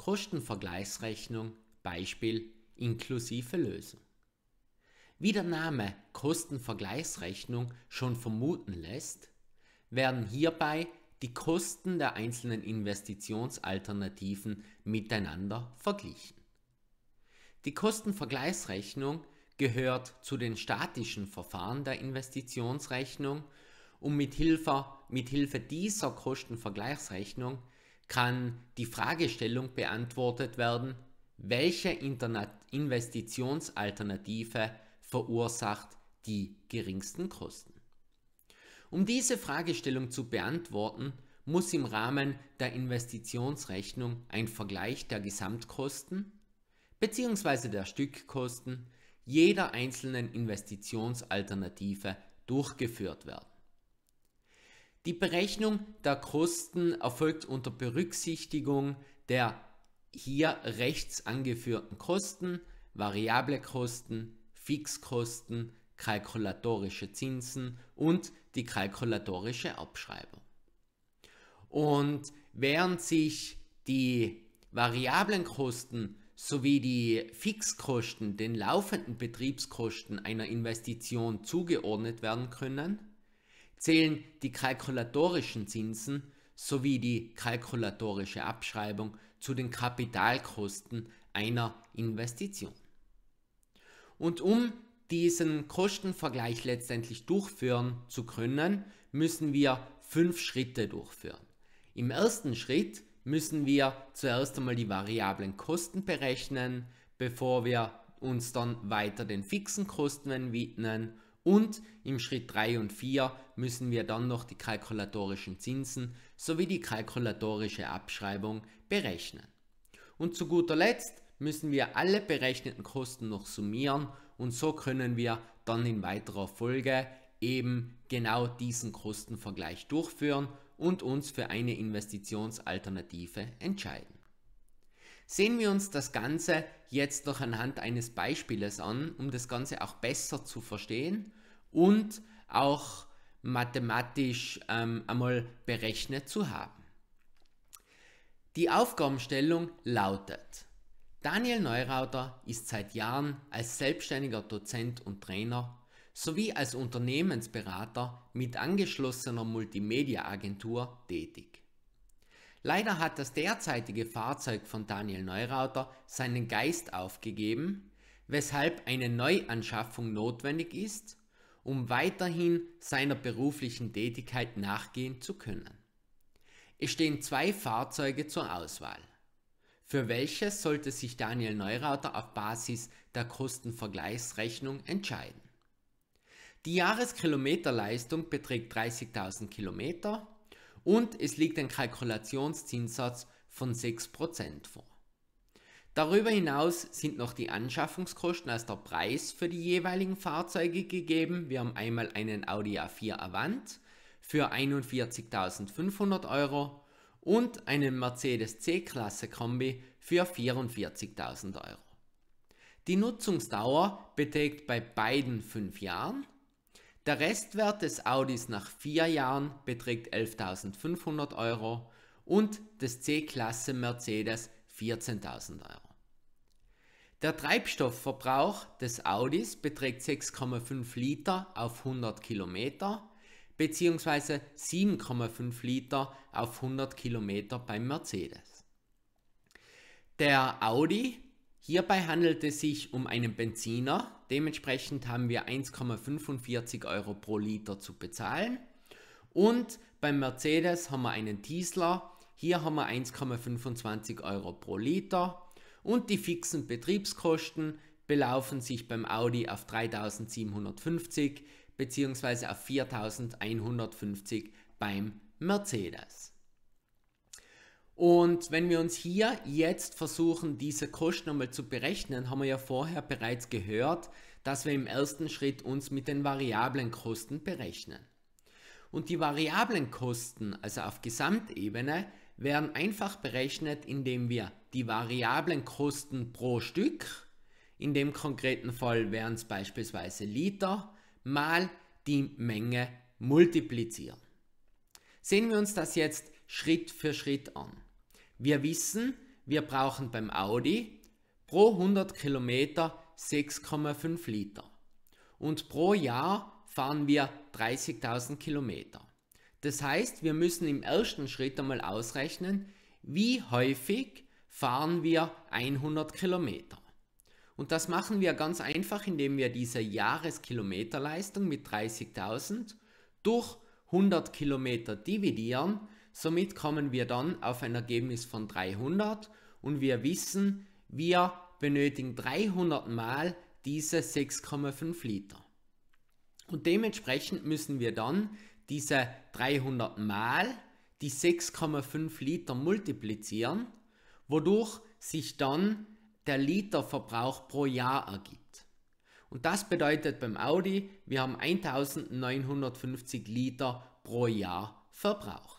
Kostenvergleichsrechnung Beispiel inklusive Lösung. Wie der Name Kostenvergleichsrechnung schon vermuten lässt, werden hierbei die Kosten der einzelnen Investitionsalternativen miteinander verglichen. Die Kostenvergleichsrechnung gehört zu den statischen Verfahren der Investitionsrechnung um mit Hilfe dieser Kostenvergleichsrechnung kann die Fragestellung beantwortet werden, welche Internet Investitionsalternative verursacht die geringsten Kosten? Um diese Fragestellung zu beantworten, muss im Rahmen der Investitionsrechnung ein Vergleich der Gesamtkosten bzw. der Stückkosten jeder einzelnen Investitionsalternative durchgeführt werden. Die Berechnung der Kosten erfolgt unter Berücksichtigung der hier rechts angeführten Kosten, variable Kosten, Fixkosten, kalkulatorische Zinsen und die kalkulatorische Abschreibung. Und während sich die variablen Kosten sowie die Fixkosten den laufenden Betriebskosten einer Investition zugeordnet werden können, zählen die kalkulatorischen Zinsen sowie die kalkulatorische Abschreibung zu den Kapitalkosten einer Investition. Und um diesen Kostenvergleich letztendlich durchführen zu können, müssen wir fünf Schritte durchführen. Im ersten Schritt müssen wir zuerst einmal die variablen Kosten berechnen, bevor wir uns dann weiter den fixen Kosten widmen und im Schritt 3 und 4 müssen wir dann noch die kalkulatorischen Zinsen sowie die kalkulatorische Abschreibung berechnen. Und zu guter Letzt müssen wir alle berechneten Kosten noch summieren und so können wir dann in weiterer Folge eben genau diesen Kostenvergleich durchführen und uns für eine Investitionsalternative entscheiden. Sehen wir uns das Ganze jetzt noch anhand eines Beispieles an, um das Ganze auch besser zu verstehen und auch mathematisch ähm, einmal berechnet zu haben. Die Aufgabenstellung lautet, Daniel Neurauter ist seit Jahren als selbstständiger Dozent und Trainer sowie als Unternehmensberater mit angeschlossener Multimedia-Agentur tätig. Leider hat das derzeitige Fahrzeug von Daniel Neurauter seinen Geist aufgegeben, weshalb eine Neuanschaffung notwendig ist, um weiterhin seiner beruflichen Tätigkeit nachgehen zu können. Es stehen zwei Fahrzeuge zur Auswahl. Für welches sollte sich Daniel Neurauter auf Basis der Kostenvergleichsrechnung entscheiden? Die Jahreskilometerleistung beträgt 30.000 Kilometer und es liegt ein Kalkulationszinssatz von 6% vor. Darüber hinaus sind noch die Anschaffungskosten als der Preis für die jeweiligen Fahrzeuge gegeben. Wir haben einmal einen Audi A4 Avant für 41.500 Euro und einen Mercedes C-Klasse Kombi für 44.000 Euro. Die Nutzungsdauer beträgt bei beiden 5 Jahren der Restwert des Audis nach vier Jahren beträgt 11.500 Euro und des C-Klasse Mercedes 14.000 Euro. Der Treibstoffverbrauch des Audis beträgt 6,5 Liter auf 100 Kilometer bzw. 7,5 Liter auf 100 Kilometer beim Mercedes. Der Audi Hierbei handelt es sich um einen Benziner, dementsprechend haben wir 1,45 Euro pro Liter zu bezahlen. Und beim Mercedes haben wir einen Diesler, hier haben wir 1,25 Euro pro Liter. Und die fixen Betriebskosten belaufen sich beim Audi auf 3750 bzw. auf 4150 beim Mercedes. Und wenn wir uns hier jetzt versuchen, diese Kosten nochmal zu berechnen, haben wir ja vorher bereits gehört, dass wir im ersten Schritt uns mit den variablen Kosten berechnen. Und die variablen Kosten, also auf Gesamtebene, werden einfach berechnet, indem wir die variablen Kosten pro Stück, in dem konkreten Fall wären es beispielsweise Liter, mal die Menge multiplizieren. Sehen wir uns das jetzt Schritt für Schritt an. Wir wissen, wir brauchen beim Audi pro 100 Kilometer 6,5 Liter. Und pro Jahr fahren wir 30.000 Kilometer. Das heißt, wir müssen im ersten Schritt einmal ausrechnen, wie häufig fahren wir 100 Kilometer. Und das machen wir ganz einfach, indem wir diese Jahreskilometerleistung mit 30.000 durch 100 Kilometer dividieren, Somit kommen wir dann auf ein Ergebnis von 300 und wir wissen, wir benötigen 300 mal diese 6,5 Liter. Und dementsprechend müssen wir dann diese 300 mal die 6,5 Liter multiplizieren, wodurch sich dann der Literverbrauch pro Jahr ergibt. Und das bedeutet beim Audi, wir haben 1950 Liter pro Jahr Verbrauch.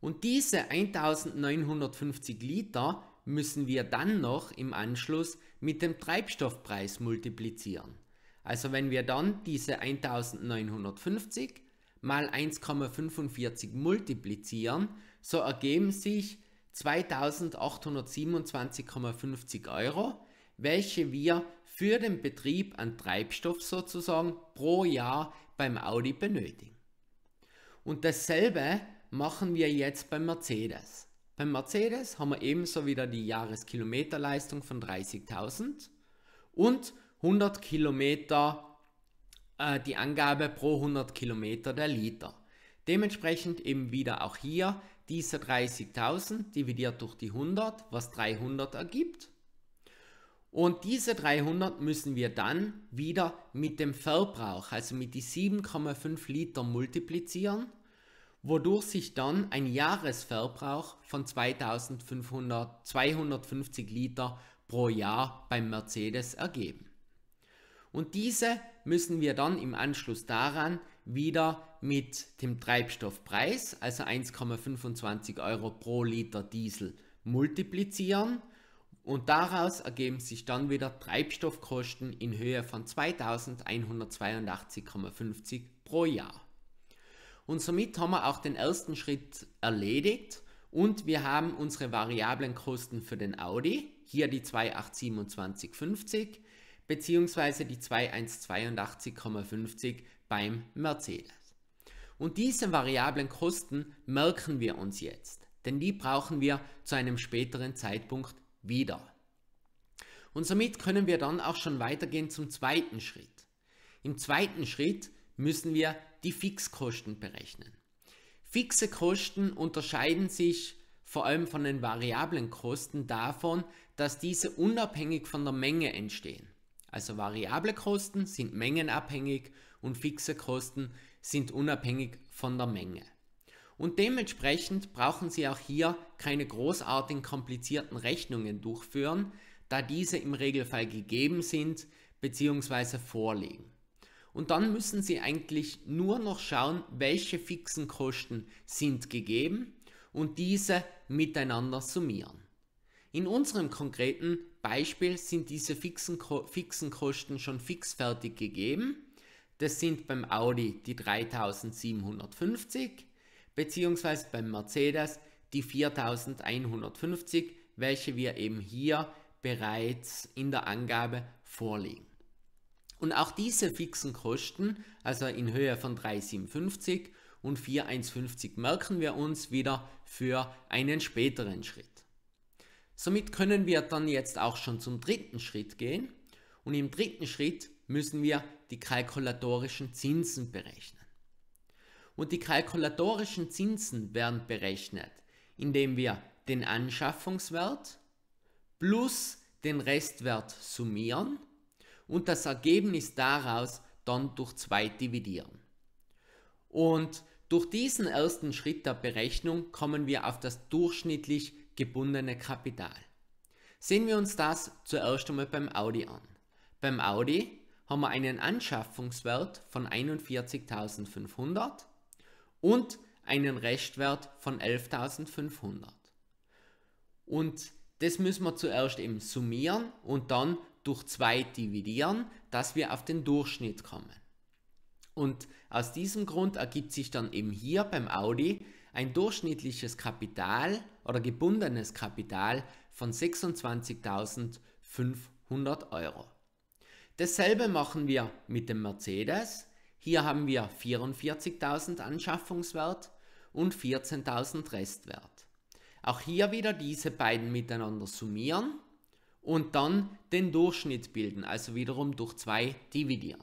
Und diese 1950 Liter müssen wir dann noch im Anschluss mit dem Treibstoffpreis multiplizieren. Also wenn wir dann diese 1950 mal 1,45 multiplizieren, so ergeben sich 2827,50 Euro, welche wir für den Betrieb an Treibstoff sozusagen pro Jahr beim Audi benötigen. Und dasselbe machen wir jetzt beim Mercedes. Bei Mercedes haben wir ebenso wieder die Jahreskilometerleistung von 30.000 und 100 Kilometer äh, die Angabe pro 100 Kilometer der Liter. Dementsprechend eben wieder auch hier diese 30.000 dividiert durch die 100, was 300 ergibt. Und diese 300 müssen wir dann wieder mit dem Verbrauch, also mit die 7,5 Liter multiplizieren wodurch sich dann ein Jahresverbrauch von 2500, 250 Liter pro Jahr beim Mercedes ergeben. Und diese müssen wir dann im Anschluss daran wieder mit dem Treibstoffpreis, also 1,25 Euro pro Liter Diesel, multiplizieren und daraus ergeben sich dann wieder Treibstoffkosten in Höhe von 2182,50 pro Jahr. Und somit haben wir auch den ersten Schritt erledigt und wir haben unsere variablen Kosten für den Audi, hier die 282750 bzw. die 2182,50 beim Mercedes. Und diese variablen Kosten merken wir uns jetzt, denn die brauchen wir zu einem späteren Zeitpunkt wieder. Und somit können wir dann auch schon weitergehen zum zweiten Schritt. Im zweiten Schritt müssen wir die Fixkosten berechnen. Fixe Kosten unterscheiden sich vor allem von den variablen Kosten davon, dass diese unabhängig von der Menge entstehen. Also variable Kosten sind mengenabhängig und fixe Kosten sind unabhängig von der Menge. Und dementsprechend brauchen Sie auch hier keine großartigen komplizierten Rechnungen durchführen, da diese im Regelfall gegeben sind bzw. vorliegen. Und dann müssen Sie eigentlich nur noch schauen, welche fixen Kosten sind gegeben und diese miteinander summieren. In unserem konkreten Beispiel sind diese fixen, fixen Kosten schon fixfertig gegeben. Das sind beim Audi die 3750 bzw. beim Mercedes die 4150, welche wir eben hier bereits in der Angabe vorlegen. Und auch diese fixen Kosten, also in Höhe von 3,57 und 4,150 merken wir uns wieder für einen späteren Schritt. Somit können wir dann jetzt auch schon zum dritten Schritt gehen und im dritten Schritt müssen wir die kalkulatorischen Zinsen berechnen. Und die kalkulatorischen Zinsen werden berechnet, indem wir den Anschaffungswert plus den Restwert summieren und das Ergebnis daraus dann durch 2 dividieren. Und durch diesen ersten Schritt der Berechnung kommen wir auf das durchschnittlich gebundene Kapital. Sehen wir uns das zuerst einmal beim Audi an. Beim Audi haben wir einen Anschaffungswert von 41.500 und einen Restwert von 11.500. Und das müssen wir zuerst eben summieren und dann durch 2 dividieren, dass wir auf den Durchschnitt kommen. Und aus diesem Grund ergibt sich dann eben hier beim Audi ein durchschnittliches Kapital oder gebundenes Kapital von 26.500 Euro. Dasselbe machen wir mit dem Mercedes. Hier haben wir 44.000 Anschaffungswert und 14.000 Restwert. Auch hier wieder diese beiden miteinander summieren und dann den Durchschnitt bilden, also wiederum durch 2 dividieren.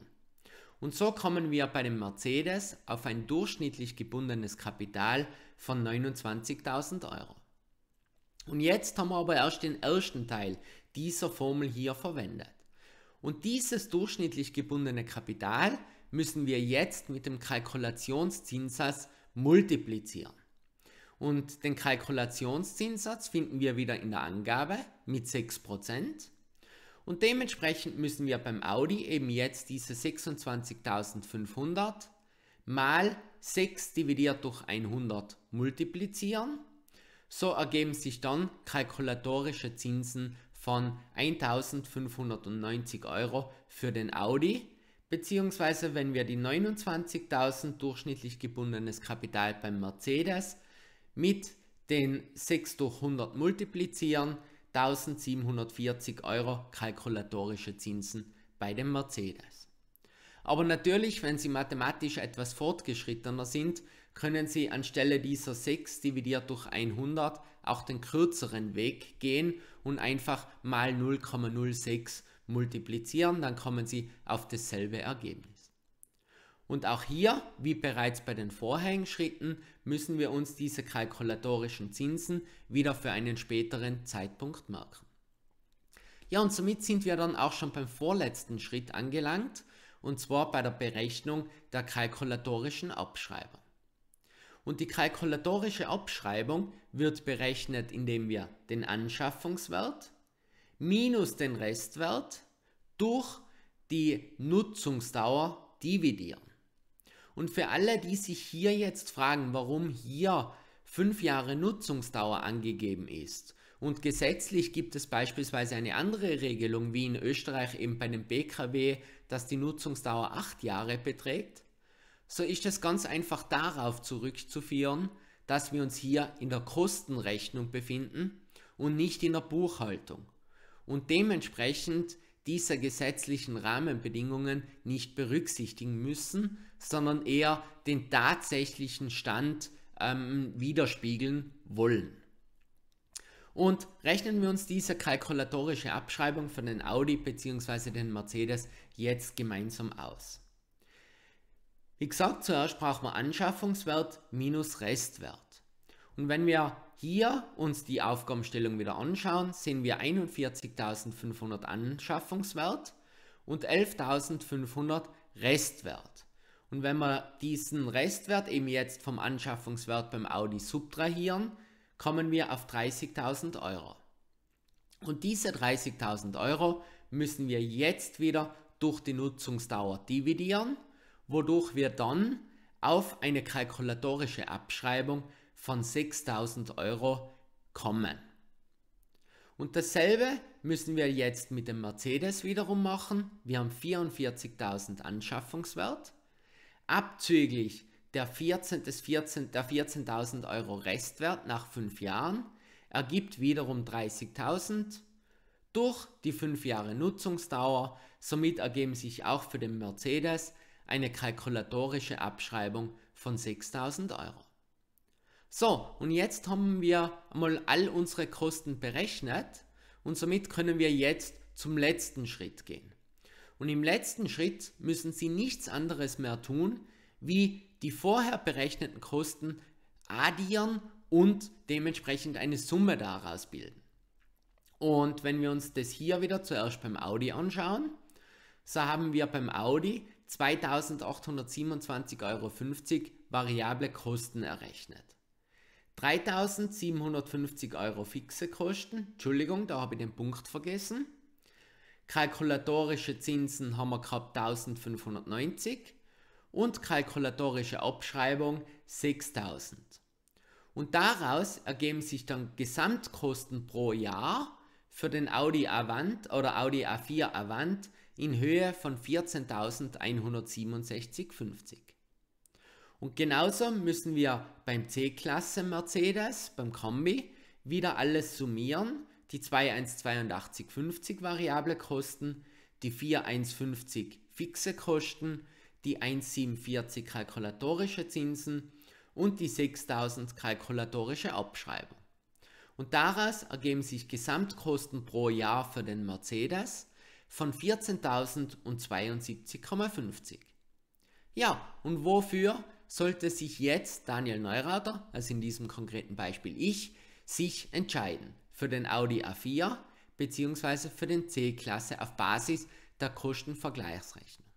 Und so kommen wir bei dem Mercedes auf ein durchschnittlich gebundenes Kapital von 29.000 Euro. Und jetzt haben wir aber erst den ersten Teil dieser Formel hier verwendet. Und dieses durchschnittlich gebundene Kapital müssen wir jetzt mit dem Kalkulationszinssatz multiplizieren. Und den Kalkulationszinssatz finden wir wieder in der Angabe mit 6%. Und dementsprechend müssen wir beim Audi eben jetzt diese 26.500 mal 6 dividiert durch 100 multiplizieren. So ergeben sich dann kalkulatorische Zinsen von 1.590 Euro für den Audi. Beziehungsweise wenn wir die 29.000 durchschnittlich gebundenes Kapital beim Mercedes mit den 6 durch 100 multiplizieren, 1740 Euro kalkulatorische Zinsen bei dem Mercedes. Aber natürlich, wenn Sie mathematisch etwas fortgeschrittener sind, können Sie anstelle dieser 6 dividiert durch 100 auch den kürzeren Weg gehen und einfach mal 0,06 multiplizieren, dann kommen Sie auf dasselbe Ergebnis. Und auch hier, wie bereits bei den vorherigen Schritten, müssen wir uns diese kalkulatorischen Zinsen wieder für einen späteren Zeitpunkt merken. Ja, und somit sind wir dann auch schon beim vorletzten Schritt angelangt, und zwar bei der Berechnung der kalkulatorischen Abschreibung. Und die kalkulatorische Abschreibung wird berechnet, indem wir den Anschaffungswert minus den Restwert durch die Nutzungsdauer dividieren. Und für alle, die sich hier jetzt fragen, warum hier fünf Jahre Nutzungsdauer angegeben ist, und gesetzlich gibt es beispielsweise eine andere Regelung, wie in Österreich eben bei dem BKW, dass die Nutzungsdauer acht Jahre beträgt, so ist es ganz einfach darauf zurückzuführen, dass wir uns hier in der Kostenrechnung befinden und nicht in der Buchhaltung. Und dementsprechend dieser gesetzlichen Rahmenbedingungen nicht berücksichtigen müssen, sondern eher den tatsächlichen Stand ähm, widerspiegeln wollen. Und rechnen wir uns diese kalkulatorische Abschreibung von den Audi bzw. den Mercedes jetzt gemeinsam aus. Wie gesagt, zuerst brauchen wir Anschaffungswert minus Restwert. Und wenn wir hier uns die Aufgabenstellung wieder anschauen, sehen wir 41.500 Anschaffungswert und 11.500 Restwert. Und wenn wir diesen Restwert eben jetzt vom Anschaffungswert beim Audi subtrahieren, kommen wir auf 30.000 Euro. Und diese 30.000 Euro müssen wir jetzt wieder durch die Nutzungsdauer dividieren, wodurch wir dann auf eine kalkulatorische Abschreibung von 6000 Euro kommen. Und dasselbe müssen wir jetzt mit dem Mercedes wiederum machen. Wir haben 44.000 Anschaffungswert. Abzüglich der 14.000 des 14, der 14 Euro Restwert nach 5 Jahren ergibt wiederum 30.000 durch die 5 Jahre Nutzungsdauer. Somit ergeben sich auch für den Mercedes eine kalkulatorische Abschreibung von 6.000 Euro. So, und jetzt haben wir einmal all unsere Kosten berechnet und somit können wir jetzt zum letzten Schritt gehen. Und im letzten Schritt müssen Sie nichts anderes mehr tun, wie die vorher berechneten Kosten addieren und dementsprechend eine Summe daraus bilden. Und wenn wir uns das hier wieder zuerst beim Audi anschauen, so haben wir beim Audi 2827,50 Euro variable Kosten errechnet. 3750 Euro fixe Kosten, Entschuldigung, da habe ich den Punkt vergessen. Kalkulatorische Zinsen haben wir gehabt 1590 und kalkulatorische Abschreibung 6000. Und daraus ergeben sich dann Gesamtkosten pro Jahr für den Audi Avant oder Audi A4 Avant in Höhe von 14.167,50. Und genauso müssen wir beim C-Klasse Mercedes, beim Kombi, wieder alles summieren. Die 218250 variable Kosten, die 4150 fixe Kosten, die 1,47 kalkulatorische Zinsen und die 6000 kalkulatorische Abschreibung. Und daraus ergeben sich Gesamtkosten pro Jahr für den Mercedes von 14.072,50. Ja, und wofür sollte sich jetzt Daniel Neurather, also in diesem konkreten Beispiel ich, sich entscheiden für den Audi A4 bzw. für den C-Klasse auf Basis der Kostenvergleichsrechnung.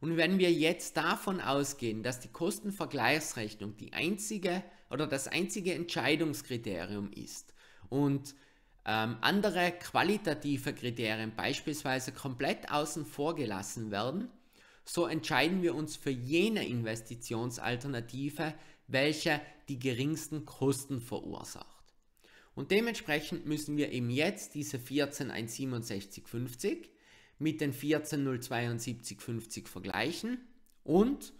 Und wenn wir jetzt davon ausgehen, dass die Kostenvergleichsrechnung die einzige oder das einzige Entscheidungskriterium ist und ähm, andere qualitative Kriterien beispielsweise komplett außen vor gelassen werden, so entscheiden wir uns für jene Investitionsalternative, welche die geringsten Kosten verursacht. Und dementsprechend müssen wir eben jetzt diese 1416750 mit den 1407250 vergleichen und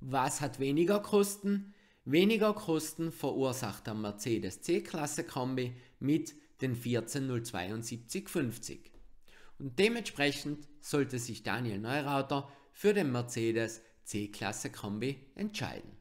was hat weniger Kosten? Weniger Kosten verursacht der Mercedes C-Klasse Kombi mit den 1407250. Und dementsprechend sollte sich Daniel Neurauter für den Mercedes C-Klasse Kombi entscheiden.